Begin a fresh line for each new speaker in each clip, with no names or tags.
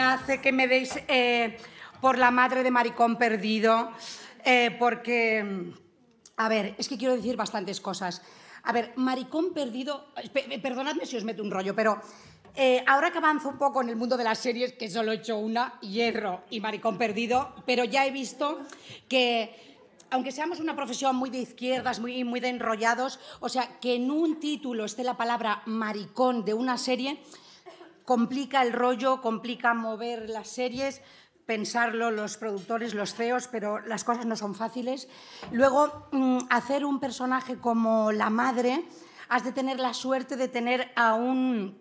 hace que me deis eh, por la madre de maricón perdido, eh, porque, a ver, es que quiero decir bastantes cosas. A ver, maricón perdido, eh, perdonadme si os meto un rollo, pero ahora que avanzo un poco en el mundo de las series, que solo he hecho una, Hierro y Maricón Perdido, pero ya he visto que, aunque seamos una profesión muy de izquierdas, muy, muy de enrollados, o sea, que en un título esté la palabra maricón de una serie, complica el rollo, complica mover las series, pensarlo los productores, los CEOs, pero las cosas no son fáciles. Luego, mm, hacer un personaje como la madre, has de tener la suerte de tener a un,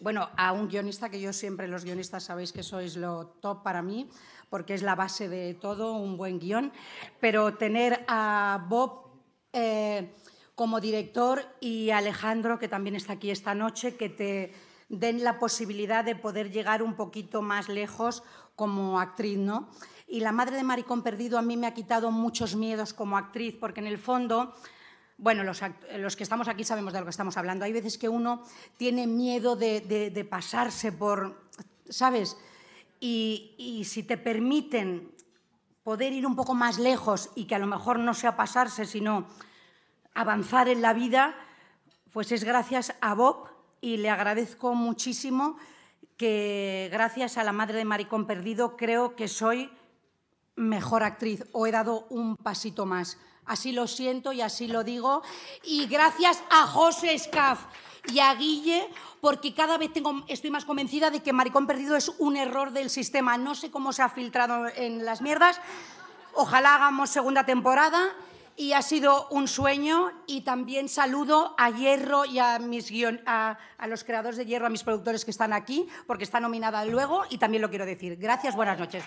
bueno, a un guionista, que yo siempre, los guionistas sabéis que sois lo top para mí, porque es la base de todo, un buen guión, pero tener a Bob... Eh, como director y Alejandro, que también está aquí esta noche, que te, den la posibilidad de poder llegar un poquito más lejos como actriz, ¿no? Y la madre de Maricón Perdido a mí me ha quitado muchos miedos como actriz, porque en el fondo bueno, los, que estamos aquí sabemos de lo que estamos hablando. Hay veces que uno tiene miedo de, pasarse por, ¿sabes? Y, y, si te permiten poder ir un poco más lejos y que a lo mejor no sea pasarse, sino avanzar en la vida, pues es gracias a Bob y le agradezco muchísimo que gracias a la madre de Maricón Perdido creo que soy mejor actriz o he dado un pasito más. Así lo siento y así lo digo. Y gracias a José Scaf y a Guille, porque cada vez tengo, estoy más convencida de que Maricón Perdido es un error del sistema. No sé cómo se ha filtrado en las mierdas. Ojalá hagamos segunda temporada y ha sido un sueño y también saludo a Hierro y a, mis a, los creadores de Hierro, a mis productores que están aquí, porque está nominada luego y también lo quiero decir. Gracias, buenas noches.